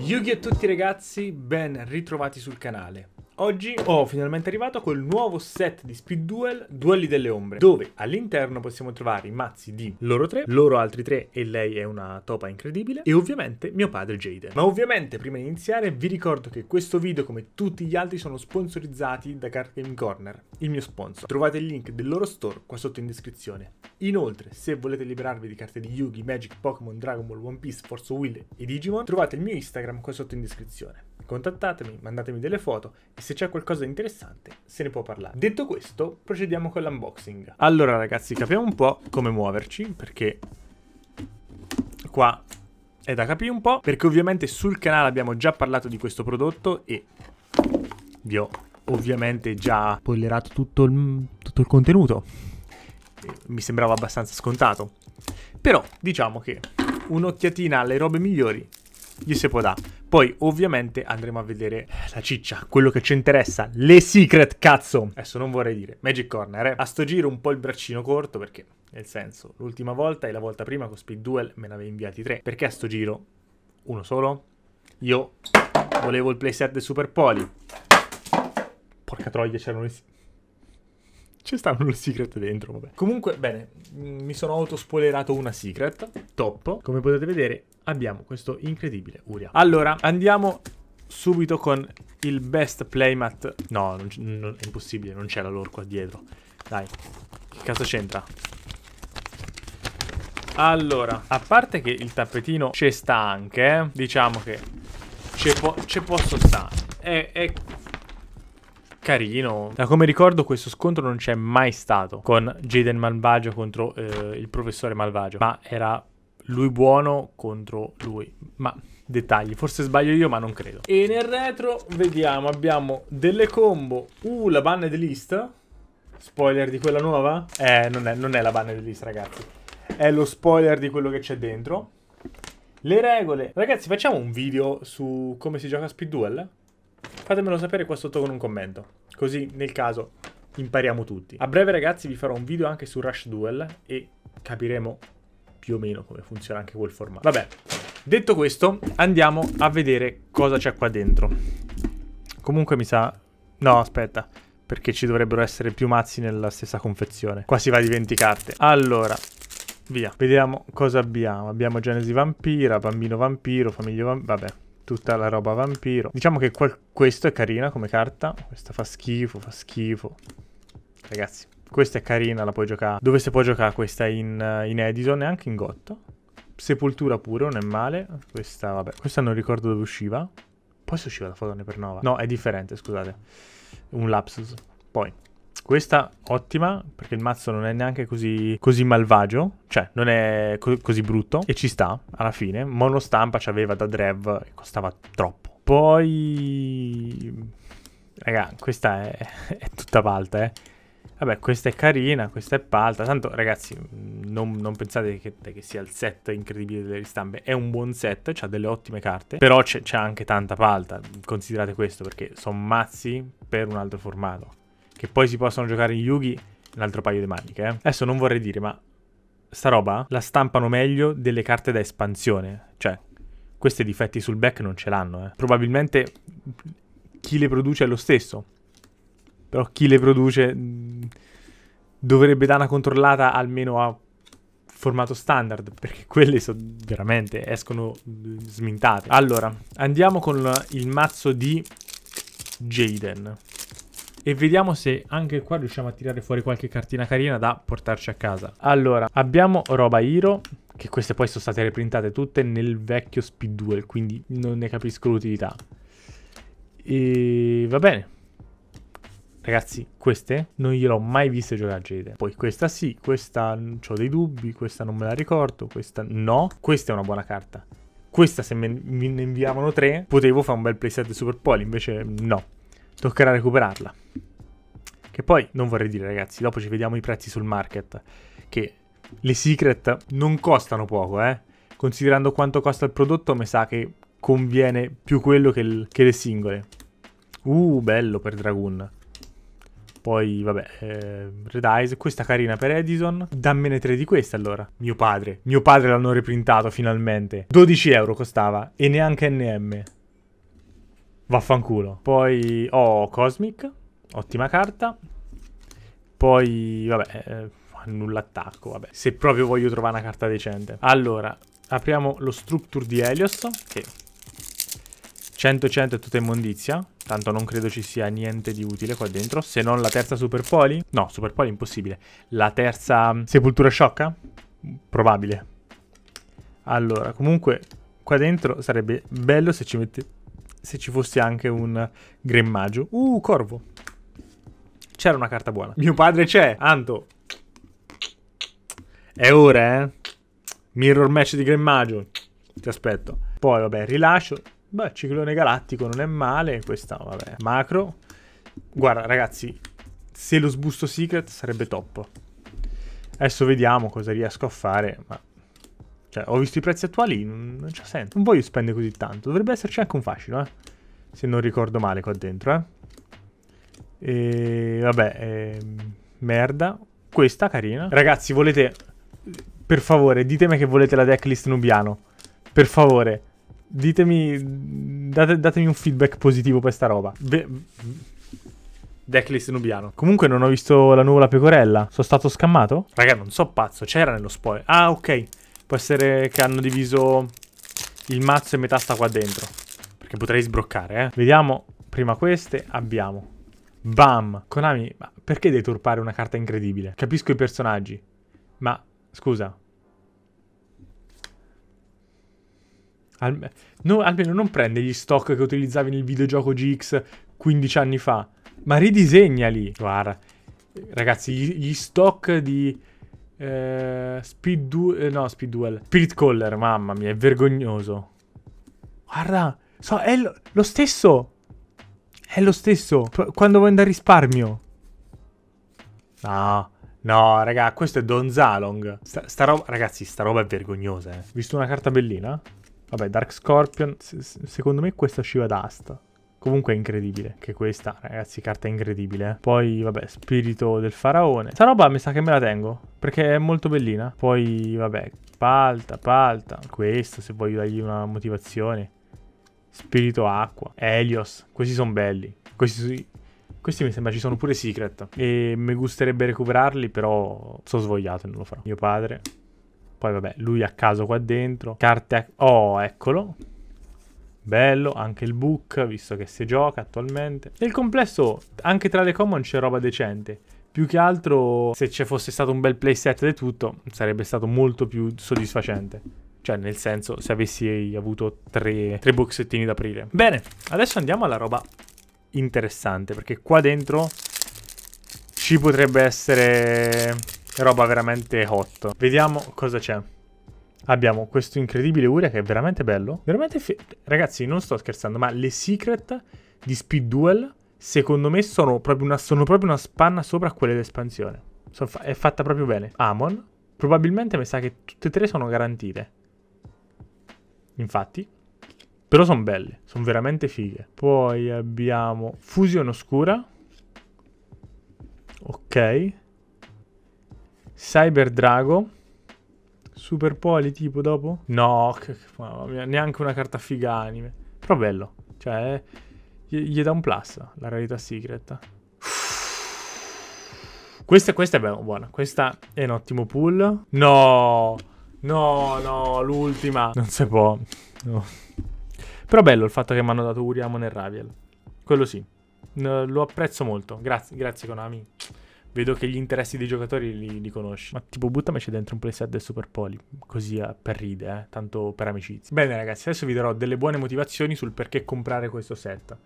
Yu-Gi-Oh! tutti ragazzi, ben ritrovati sul canale. Oggi ho finalmente arrivato col nuovo set di Speed Duel, Duelli delle Ombre, dove all'interno possiamo trovare i mazzi di loro tre, loro altri tre e lei è una topa incredibile, e ovviamente mio padre Jaden. Ma ovviamente prima di iniziare vi ricordo che questo video come tutti gli altri sono sponsorizzati da Card Game Corner, il mio sponsor. Trovate il link del loro store qua sotto in descrizione. Inoltre, se volete liberarvi di carte di Yugi, Magic, Pokémon, Dragon Ball, One Piece, Force Will e Digimon, trovate il mio Instagram qua sotto in descrizione. Contattatemi, mandatemi delle foto e se c'è qualcosa di interessante se ne può parlare. Detto questo, procediamo con l'unboxing. Allora ragazzi, capiamo un po' come muoverci perché qua è da capire un po' perché ovviamente sul canale abbiamo già parlato di questo prodotto e vi ho ovviamente già spoilerato tutto il, tutto il contenuto. Mi sembrava abbastanza scontato. Però diciamo che un'occhiatina alle robe migliori gli si può dare. Poi ovviamente andremo a vedere la ciccia, quello che ci interessa, le secret, cazzo! Adesso non vorrei dire, Magic Corner, eh. A sto giro un po' il braccino corto perché, nel senso, l'ultima volta e la volta prima con Speed Duel me ne avevi inviati tre. Perché a sto giro uno solo? Io volevo il playset del Super Poli. Porca troia, c'erano i ci stanno le secret dentro, vabbè. Comunque, bene, mm, mi sono autospoilerato una secret, top. Come potete vedere abbiamo questo incredibile Uria. Allora, andiamo subito con il best playmat. No, non, non, è impossibile, non c'è la lore qua dietro. Dai, che cazzo c'entra? Allora, a parte che il tappetino c'è sta anche, eh, diciamo che ci po posso stare. È, è carino. Da come ricordo questo scontro non c'è mai stato con Jaden Malvagio contro eh, il professore Malvagio, ma era lui buono contro lui. Ma dettagli, forse sbaglio io ma non credo. E nel retro vediamo, abbiamo delle combo, uh la banned list, spoiler di quella nuova? Eh, non è, non è la banned list ragazzi, è lo spoiler di quello che c'è dentro. Le regole. Ragazzi, facciamo un video su come si gioca a Speed Duel? Fatemelo sapere qua sotto con un commento. Così, nel caso, impariamo tutti. A breve, ragazzi, vi farò un video anche su Rush Duel e capiremo più o meno come funziona anche quel formato. Vabbè, detto questo, andiamo a vedere cosa c'è qua dentro. Comunque mi sa... No, aspetta perché ci dovrebbero essere più mazzi nella stessa confezione. Qua si va di 20 carte. Allora, via. Vediamo cosa abbiamo. Abbiamo Genesi Vampira, Bambino Vampiro, Famiglia Vampiro... Vabbè, tutta la roba vampiro. Diciamo che questo è carina come carta. Questa fa schifo, fa schifo. Ragazzi, questa è carina, la puoi giocare. Dove si può giocare questa in, eh, in Edison e anche in Gotto. Sepoltura pure, non è male. Questa, vabbè, questa non ricordo dove usciva. Poi se usciva da Fotone per Nova. No, è differente, scusate. Un lapsus. Poi, questa ottima perché il mazzo non è neanche così, così malvagio, cioè non è co così brutto e ci sta alla fine. Monostampa stampa c'aveva da Drev e costava troppo. Poi... Raga, questa è, è tutta palta, eh. Vabbè, questa è carina, questa è palta. Tanto, ragazzi, non, non pensate che, che, sia il set incredibile delle ristampe. È un buon set, ha delle ottime carte. Però c'è anche tanta palta. Considerate questo, perché sono mazzi per un altro formato che poi si possono giocare in Yugi, un altro paio di maniche. Eh. Adesso non vorrei dire, ma sta roba la stampano meglio delle carte da espansione. Cioè, questi difetti sul back non ce l'hanno. Eh. Probabilmente chi le produce è lo stesso. Però chi le produce mm, dovrebbe dare una controllata almeno a formato standard perché quelle so, veramente escono mm, smintate allora andiamo con il mazzo di Jaden e vediamo se anche qua riusciamo a tirare fuori qualche cartina carina da portarci a casa. Allora, abbiamo Roba Hero, che queste poi sono state reprintate tutte nel vecchio Speed Duel, quindi non ne capisco l'utilità. E va bene. Ragazzi, queste non gliel'ho mai viste giocare a Jade. Poi questa sì, questa ho dei dubbi, questa non me la ricordo, questa no. Questa è una buona carta. Questa se me ne inviavano tre, potevo fare un bel playset super poli, invece no. Toccherà recuperarla. Che poi non vorrei dire, ragazzi, dopo ci vediamo i prezzi sul market. Che le secret non costano poco, eh. Considerando quanto costa il prodotto, mi sa che conviene più quello che, il, che le singole. Uh, bello per Dragoon. Poi, vabbè, eh, Red Eyes, questa carina per Edison. Dammene tre di queste allora. Mio padre. Mio padre l'hanno reprintato finalmente. 12 euro costava e neanche NM. Vaffanculo. Poi, oh, Cosmic ottima carta. Poi, vabbè, eh, nulla attacco, vabbè. Se proprio voglio trovare una carta decente. Allora, apriamo lo Structure di Helios, che 100-100 è tutta immondizia. Tanto non credo ci sia niente di utile qua dentro, se non la terza Super Poli. No, Super Poli è impossibile. La terza mm, Sepoltura Sciocca? Probabile. Allora, comunque, qua dentro sarebbe bello se ci, mette... se ci fosse anche un Gremmaggio. Uh, Corvo! C'era una carta buona. Mio padre c'è, Anto. È ora, eh? Mirror match di Gran Ti aspetto. Poi, vabbè, rilascio. Beh, ciclone galattico non è male. Questa, vabbè, macro. Guarda, ragazzi, se lo sbusto secret sarebbe top. Adesso vediamo cosa riesco a fare, ma... Cioè, ho visto i prezzi attuali, non c'è senso. Non voglio spendere così tanto. Dovrebbe esserci anche un fascino, eh. Se non ricordo male qua dentro, eh. E vabbè, eh, merda. Questa carina. Ragazzi, volete... Per favore, ditemi che volete la decklist nubiano. Per favore. Ditemi... Date, datemi un feedback positivo per sta roba. Ve, decklist nubiano. Comunque non ho visto la nuvola pecorella. Sono stato scammato? Raga, non so pazzo. C'era nello spoiler. Ah, ok. Può essere che hanno diviso il mazzo e metà sta qua dentro. Perché potrei sbroccare, eh. Vediamo. Prima queste abbiamo. Bam! Konami, ma perché devi turpare una carta incredibile? Capisco i personaggi, ma scusa. Al... No, almeno non prende gli stock che utilizzavi nel videogioco GX 15 anni fa, ma ridisegnali. Guarda, ragazzi, gli, stock di... Eh, speed Duel... Eh, no, Speed Duel. Spirit Caller, mamma mia, è vergognoso. Guarda, so, è lo stesso. È lo stesso. Quando vuoi andare a risparmio. No. No, raga, questo è Don Zalong. Sta, sta roba, ragazzi, sta roba è vergognosa, eh. Visto una carta bellina? Vabbè, Dark Scorpion. S secondo me questa usciva da asta. Comunque è incredibile. Che questa, ragazzi, carta è incredibile. Eh. Poi, vabbè, spirito del faraone. Sta roba mi sa che me la tengo. Perché è molto bellina. Poi, vabbè, palta, palta. Questo, se voglio dargli una motivazione. Spirito Acqua, Helios, questi sono belli. Questi, questi mi sembra ci sono pure Secret. E mi gusterebbe recuperarli, però sono svogliato e non lo farò. Mio padre. Poi vabbè, lui a caso qua dentro. Carte... A... Oh, eccolo. Bello, anche il book, visto che si gioca attualmente. Nel complesso, anche tra le common c'è roba decente. Più che altro, se ci fosse stato un bel playset di tutto, sarebbe stato molto più soddisfacente. Cioè, nel senso, se avessi avuto tre, tre boxettini aprire. Bene, adesso andiamo alla roba interessante, perché qua dentro ci potrebbe essere roba veramente hot. Vediamo cosa c'è. Abbiamo questo incredibile Uria che è veramente bello. Veramente Ragazzi, non sto scherzando, ma le secret di Speed Duel, secondo me, sono proprio una, sono proprio una spanna sopra quelle d'espansione. Fa è fatta proprio bene. Amon, probabilmente mi sa che tutte e tre sono garantite infatti. Però sono belle, sono veramente fighe. Poi abbiamo Fusion Oscura. Ok. Cyber Drago. Super Poli tipo dopo? No, che, mia, neanche una carta figa anime. Però bello. Cioè, gli, gli dà un plus la rarità secret. Questa, questa, è buona. Questa è un ottimo pull. No! No, no, l'ultima. Non si può. No. Però bello il fatto che mi hanno dato Uriamon nel Raviel. Quello sì. Lo apprezzo molto. Grazie, grazie Konami. Vedo che gli interessi dei giocatori li, li conosci. Ma tipo buttamaci dentro un playset del Super Poli. Così eh, per ride, eh. Tanto per amicizia. Bene ragazzi, adesso vi darò delle buone motivazioni sul perché comprare questo set.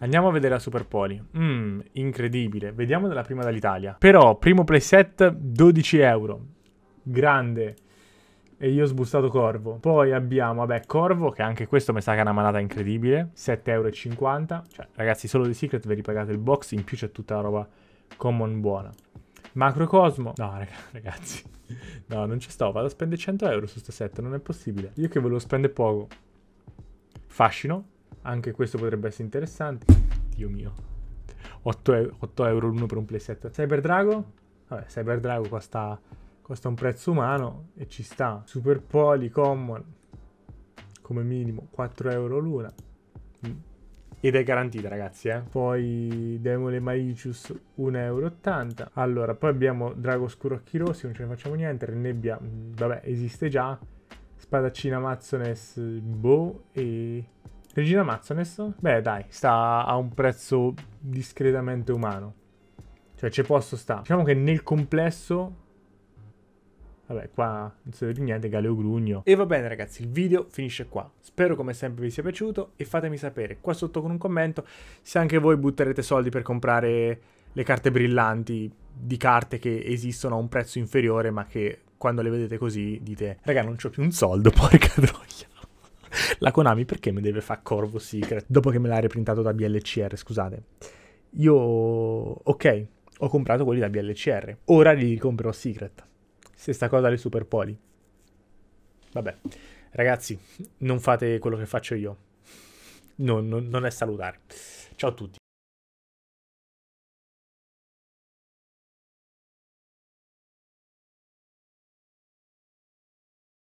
Andiamo a vedere la Super Poli. Mmm, incredibile. Vediamo della prima dall'Italia. Però, primo playset, 12 euro. Grande e io ho sbustato Corvo. Poi abbiamo, vabbè, Corvo, che anche questo mi sa che è una manata incredibile, 7,50€. Cioè, ragazzi, solo di Secret ve ripagate il box, in più c'è tutta la roba common buona. Macrocosmo. No, raga, ragazzi. No, non ci sto. Vado a spendere 100€ euro su sto set. Non è possibile. Io che volevo spendere poco. Fascino. Anche questo potrebbe essere interessante. Dio mio. 8, euro l'uno per un playset. Cyber Drago? Vabbè, Cyber Drago costa costa un prezzo umano e ci sta. Super Poli, Common, come minimo 4 euro l'una. Mm. Ed è garantita, ragazzi, eh? Poi Demole Maicius 1,80 euro. Allora, poi abbiamo Drago Scuro Occhi Rossi, non ce ne facciamo niente. Rennebbia, mm, vabbè, esiste già. Spadaccina Mazzones, boh, e... Regina Mazzones? Beh, dai, sta a un prezzo discretamente umano. Cioè, ci posso sta. Diciamo che nel complesso Vabbè, qua non si vede niente, Galeo Grugno. E va bene ragazzi, il video finisce qua. Spero come sempre vi sia piaciuto e fatemi sapere qua sotto con un commento se anche voi butterete soldi per comprare le carte brillanti di carte che esistono a un prezzo inferiore ma che quando le vedete così dite raga non c'ho più un soldo, porca droga. La Konami perché mi deve fare Corvo Secret dopo che me l'ha reprintato da BLCR, scusate. Io... ok, ho comprato quelli da BLCR. Ora li ricomprerò Secret. Stessa cosa alle super Vabbè, ragazzi, non fate quello che faccio io. No, no, non è salutare. Ciao a tutti.